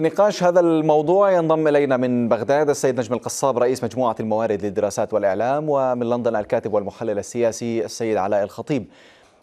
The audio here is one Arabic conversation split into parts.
لنقاش هذا الموضوع ينضم الينا من بغداد السيد نجم القصاب رئيس مجموعه الموارد للدراسات والاعلام ومن لندن الكاتب والمحلل السياسي السيد علاء الخطيب.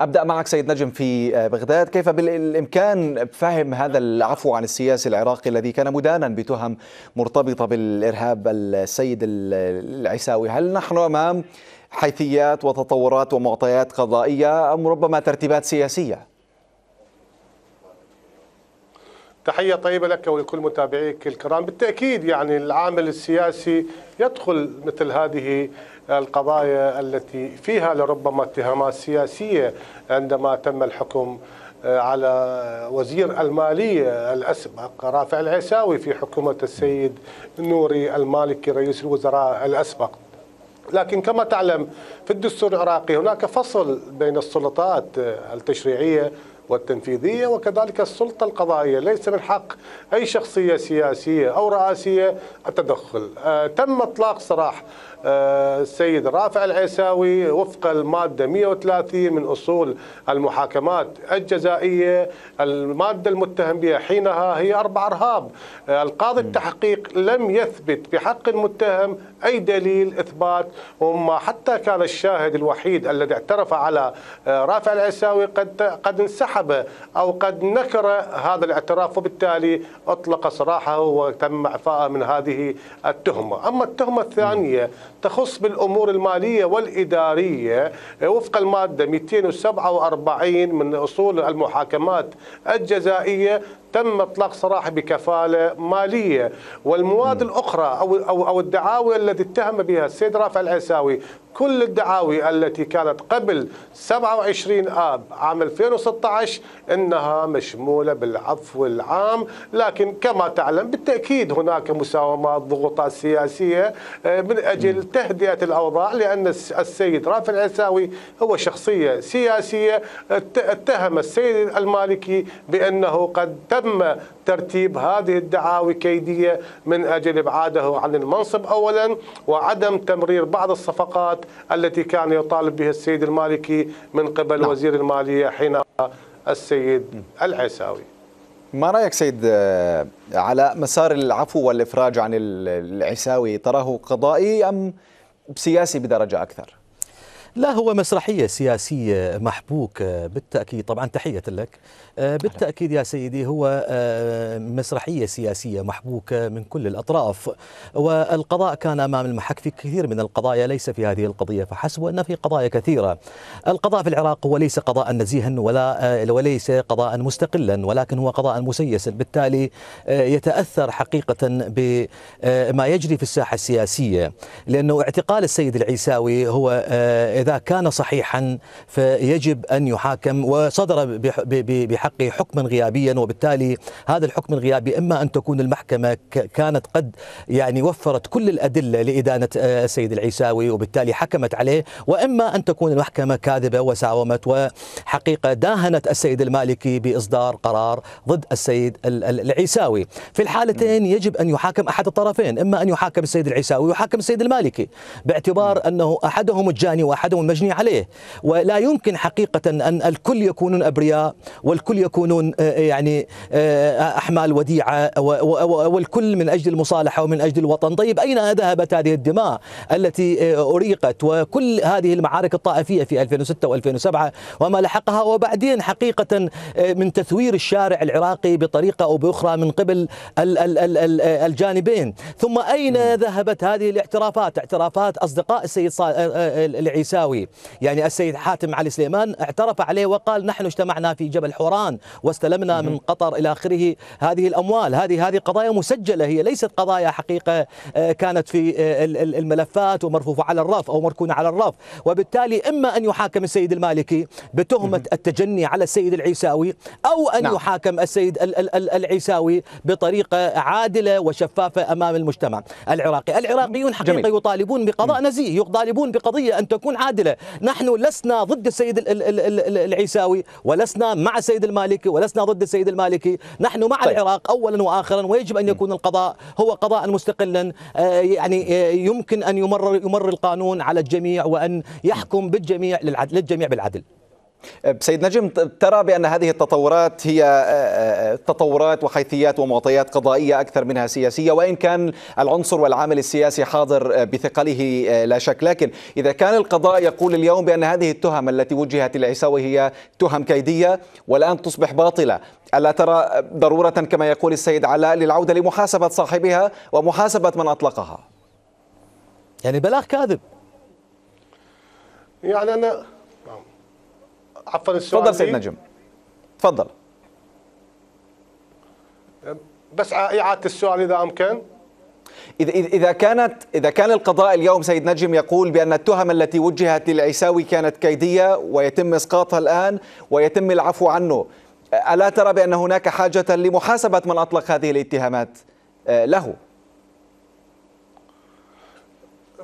ابدا معك سيد نجم في بغداد، كيف بالامكان فهم هذا العفو عن السياسي العراقي الذي كان مدانا بتهم مرتبطه بالارهاب السيد العساوي، هل نحن امام حيثيات وتطورات ومعطيات قضائيه ام ربما ترتيبات سياسيه؟ تحية طيبة لك ولكل متابعيك الكرام بالتأكيد يعني العامل السياسي يدخل مثل هذه القضايا التي فيها لربما اتهامات سياسية عندما تم الحكم آه، على وزير المالية الأسبق رافع العساوي في حكومة السيد نوري المالكي رئيس الوزراء الأسبق لكن كما تعلم في الدستور العراقي هناك فصل بين السلطات آه، التشريعية والتنفيذية وكذلك السلطة القضائية ليس من حق أي شخصية سياسية أو رئاسية التدخل آه، تم إطلاق سراح آه، السيد رافع العيساوي وفق المادة 130 من أصول المحاكمات الجزائية المادة المتهم بها حينها هي أربع أرهاب آه، القاضي التحقيق لم يثبت بحق المتهم أي دليل إثبات وما حتى كان الشاهد الوحيد الذي اعترف على آه، رافع العيساوي قد قد انسحب أو قد نكر هذا الاعتراف وبالتالي أطلق سراحه وتم إعفاءه من هذه التهمة أما التهمة الثانية تخص بالأمور المالية والإدارية آه، وفق المادة 247 من أصول المحاكمات الجزائية تم اطلاق سراح بكفاله ماليه والمواد الاخرى او او او الدعاوى التي اتهم بها السيد رافع العساوي كل الدعاوي التي كانت قبل 27 اب عام 2016 انها مشموله بالعفو العام لكن كما تعلم بالتاكيد هناك مساومات ضغوطات سياسيه آه، من اجل تهدئه الاوضاع لان السيد رافع العساوي هو شخصيه سياسيه اتهم السيد المالكي بانه قد تم ترتيب هذه الدعاوي كيدية من أجل إبعاده عن المنصب أولا وعدم تمرير بعض الصفقات التي كان يطالب بها السيد المالكي من قبل نعم. وزير المالية حين السيد العيساوي ما رايك سيد آه، على مسار العفو والافراج عن العساوي تراه قضائي ام سياسي بدرجه اكثر؟ لا هو مسرحية سياسية محبوك آه، بالتأكيد طبعا تحية لك آه، بالتأكيد يا سيدي هو آه، مسرحية سياسية محبوكة من كل الأطراف والقضاء كان أمام المحك في كثير من القضايا ليس في هذه القضية فحسب وإن في قضايا كثيرة القضاء في العراق هو ليس قضاء نزيها ولا وليس قضاء مستقلا ولكن هو قضاء مسيسا بالتالي يتأثر حقيقة بما يجري في الساحة السياسية لأنه اعتقال السيد العيساوي هو إذا كان صحيحا فيجب أن يحاكم وصدر بحقه حكما غيابيا وبالتالي هذا الحكم الغيابي إما أن تكون المحكمة كانت قد يعني وفرت كل الأدلة لإدانة آه، السيد العيساوي وبالتالي حكمت عليه وإما أن تكون المحكمة كاذبة وساومت وحقيقة داهنت السيد المالكي بإصدار قرار ضد السيد العيساوي في الحالتين يجب أن يحاكم أحد الطرفين إما أن يحاكم السيد العيساوي ويحاكم السيد المالكي باعتبار نعم. أنه أحدهم الجاني وأحد عدم المجني عليه ولا يمكن حقيقة أن الكل يكونون أبرياء والكل يكونون آه، آه، يعني آه، أحمال وديعة والكل من أجل المصالحة ومن أجل الوطن طيب أين ذهبت هذه الدماء التي أريقت وكل هذه المعارك الطائفية في 2006 و2007 وما لحقها وبعدين حقيقة من تثوير الشارع العراقي بطريقة أو بأخرى من قبل الجانبين ثم أين ذهبت هذه الاعترافات اعترافات أصدقاء السيد العيسى الزاوي يعني السيد حاتم علي سليمان اعترف عليه وقال نحن اجتمعنا في جبل حوران واستلمنا من قطر إلى آخره هذه الأموال هذه هذه قضايا مسجلة هي ليست قضايا حقيقة آه، كانت في آه، الملفات ومرفوفة على الرف أو مركونة على الرف وبالتالي إما أن يحاكم السيد المالكي بتهمة التجني على السيد العيساوي أو أن نعم. يحاكم السيد العيساوي بطريقة عادلة وشفافة أمام المجتمع العراقي العراقيون حقيقة جميل. يطالبون بقضاء نزيه يطالبون بقضية أن تكون عادلة نحن لسنا ضد السيد العيساوي ولسنا مع السيد المالكي ولسنا ضد السيد المالكي نحن مع طيب. العراق أولا وآخرا ويجب أن يكون القضاء هو قضاء مستقلا آه، يعني آه، يمكن أن يمرر يمر القانون على الجميع وأن يحكم بالجميع للجميع بالعدل أه، سيد نجم ترى بأن هذه التطورات هي أه، أه، تطورات وحيثيات ومعطيات قضائية أكثر منها سياسية وإن كان العنصر والعامل السياسي حاضر بثقله لا شك لكن إذا كان القضاء يقول اليوم بأن هذه التهم التي وجهت العساوي هي تهم كيدية والآن تصبح باطلة ألا ترى ضرورة كما يقول السيد علاء للعودة لمحاسبة صاحبها ومحاسبة من أطلقها يعني بلاغ كاذب يعني أنا عفوا السؤال تفضل سيد نجم تفضل بس اعاده السؤال اذا امكن اذا اذا كانت اذا كان القضاء اليوم سيد نجم يقول بان التهم التي وجهت للعيساوي كانت كيديه ويتم اسقاطها الان ويتم العفو عنه الا ترى بان هناك حاجه لمحاسبه من اطلق هذه الاتهامات آه، له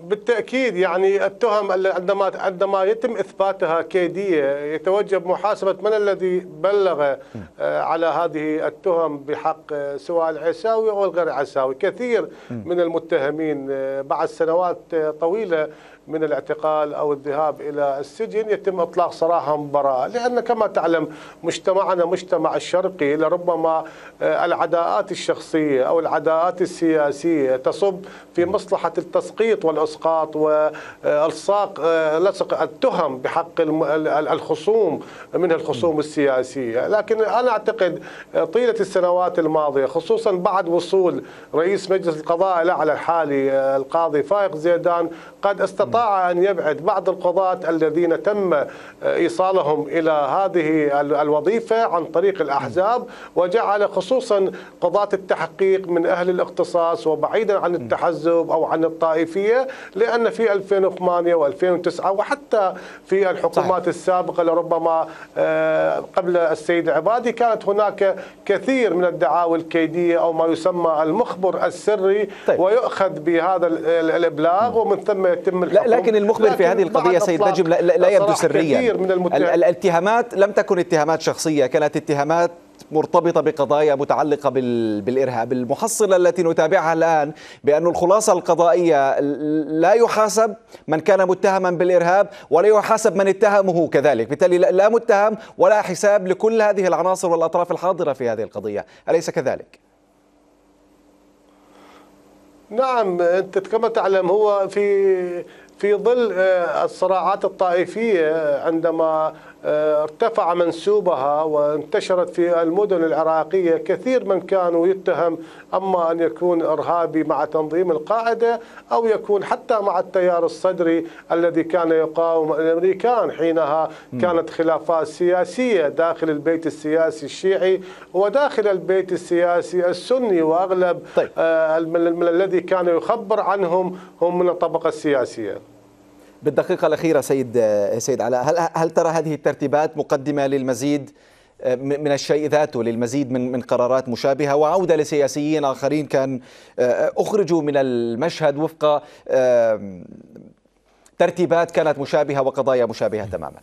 بالتأكيد يعني التهم عندما عندما يتم إثباتها كيدية يتوجب محاسبة من الذي بلغ آه، على هذه التهم بحق آه، سواء العساوي أو الغير عساوي كثير من المتهمين آه، بعد سنوات طويلة من الاعتقال أو الذهاب إلى السجن يتم إطلاق سراحهم براءة لأن كما تعلم مجتمعنا مجتمع الشرقي لربما آه، العداءات الشخصية أو العداءات السياسية تصب في مصلحة التسقيط والإسقاط والصاق آه، آه، لصق التهم بحق الخصوم من الخصوم السياسية لكن أنا أعتقد طيلة السنوات الماضية خصوصا بعد وصول رئيس مجلس القضاء الأعلى الحالي القاضي فائق زيدان قد استطاع استطاع أن يبعد بعض القضاة الذين تم إيصالهم إلى هذه الوظيفة عن طريق الأحزاب وجعل خصوصا قضاة التحقيق من أهل الاختصاص وبعيدا عن التحزب أو عن الطائفية لأن في 2008 و2009 وحتى في الحكومات السابقة لربما آه، قبل السيد عبادي كانت هناك كثير من الدعاوى الكيدية أو ما يسمى المخبر السري طيب. ويؤخذ بهذا الإبلاغ ومن ثم يتم الحكم لكن المخبر لكن في هذه القضيه سيد نجم لا, لا يبدو سريا من الاتهامات لم تكن اتهامات شخصيه كانت اتهامات مرتبطه بقضايا متعلقه بالارهاب، المحصله التي نتابعها الان بان الخلاصه القضائيه لا يحاسب من كان متهما بالارهاب ولا يحاسب من اتهمه كذلك، بالتالي لا متهم ولا حساب لكل هذه العناصر والاطراف الحاضره في هذه القضيه، اليس كذلك؟ نعم انت كما تعلم هو في في ظل آه، الصراعات الطائفية آه، عندما آه، ارتفع منسوبها وانتشرت في المدن العراقية كثير من كانوا يتهم أما أن يكون إرهابي مع تنظيم القاعدة أو يكون حتى مع التيار الصدري الذي كان يقاوم الأمريكان حينها كانت خلافات سياسية داخل البيت السياسي الشيعي وداخل البيت السياسي السني وأغلب طيب. آه، من الذي كان يخبر عنهم هم من الطبقة السياسية بالدقيقة الأخيرة سيد سيد علاء هل هل ترى هذه الترتيبات مقدمة للمزيد من الشيء ذاته للمزيد من من قرارات مشابهه وعوده لسياسيين اخرين كان اخرجوا من المشهد وفق ترتيبات كانت مشابهه وقضايا مشابهه تماما.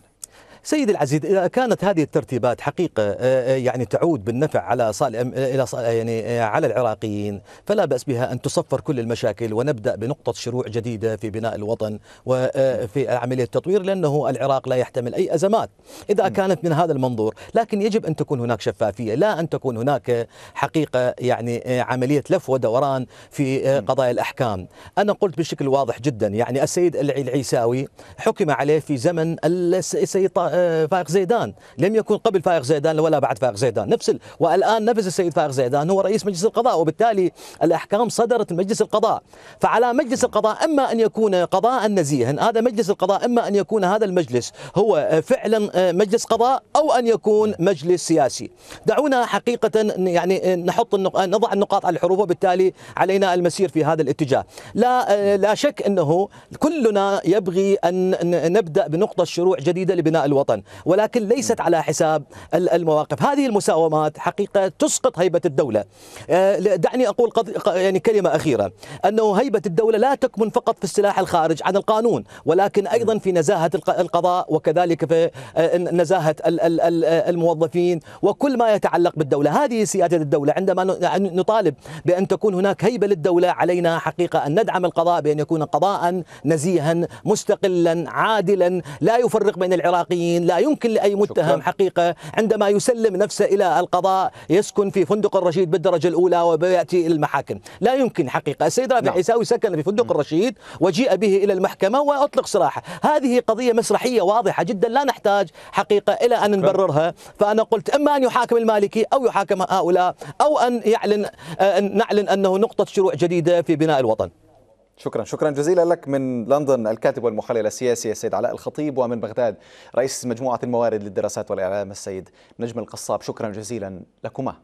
سيد العزيز إذا كانت هذه الترتيبات حقيقة آه، آه، يعني تعود بالنفع على صال آه، إلى يعني على العراقيين فلا بأس بها أن تصفر كل المشاكل ونبدأ بنقطة شروع جديدة في بناء الوطن وفي عملية التطوير لأنه العراق لا يحتمل أي أزمات إذا نعم. كانت من هذا المنظور لكن يجب أن تكون هناك شفافية لا أن تكون هناك حقيقة يعني عملية لف ودوران في نعم. قضايا الأحكام أنا قلت بشكل واضح جدا يعني السيد العيساوي حكم عليه في زمن السيد آه، فائق زيدان لم يكن قبل فائق زيدان ولا بعد فائق زيدان نفس ال... والآن نفس السيد فائق زيدان هو رئيس مجلس القضاء وبالتالي الأحكام صدرت من مجلس القضاء فعلى مجلس القضاء إما أن يكون قضاء نزيها هذا مجلس القضاء إما أن يكون هذا المجلس هو آه، فعلا آه، مجلس قضاء أو أن يكون مجلس سياسي دعونا حقيقة يعني نحط النق... نضع النقاط على الحروف وبالتالي علينا المسير في هذا الاتجاه لا لا شك أنه كلنا يبغي أن نبدأ بنقطة شروع جديدة لبناء الوطن الوطن ولكن ليست نعم. على حساب المواقف هذه المساومات حقيقة تسقط هيبة الدولة آه، دعني أقول يعني كلمة أخيرة أنه هيبة الدولة لا تكمن فقط في السلاح الخارج عن القانون ولكن أيضا نعم. في نزاهة القضاء وكذلك في آه، نزاهة الموظفين وكل ما يتعلق بالدولة هذه سيادة الدولة عندما يعني نطالب بأن تكون هناك هيبة للدولة علينا حقيقة أن ندعم القضاء بأن يكون قضاء نزيها مستقلا عادلا لا يفرق بين العراقيين المتهمين لا يمكن لأي متهم شكرا. حقيقة عندما يسلم نفسه إلى القضاء يسكن في فندق الرشيد بالدرجة الأولى ويأتي إلى المحاكم لا يمكن حقيقة السيد رافع نعم. عيساوي سكن في فندق الرشيد وجيء به إلى المحكمة وأطلق سراحه هذه قضية مسرحية واضحة جدا لا نحتاج حقيقة إلى أن نبررها فأنا قلت إما أن يحاكم المالكي أو يحاكم هؤلاء أو أن يعلن آه، أن نعلن أنه نقطة شروع جديدة في بناء الوطن شكرا شكرا جزيلا لك من لندن الكاتب والمحلل السياسي السيد علاء الخطيب ومن بغداد رئيس مجموعة الموارد للدراسات والإعلام السيد نجم القصاب شكرا جزيلا لكما